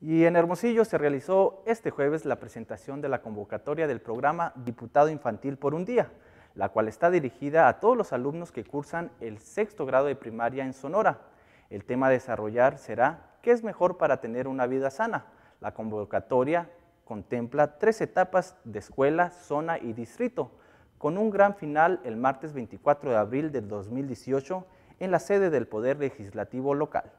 Y en Hermosillo se realizó este jueves la presentación de la convocatoria del programa Diputado Infantil por un Día, la cual está dirigida a todos los alumnos que cursan el sexto grado de primaria en Sonora. El tema a desarrollar será ¿Qué es mejor para tener una vida sana? La convocatoria contempla tres etapas de escuela, zona y distrito, con un gran final el martes 24 de abril del 2018 en la sede del Poder Legislativo Local.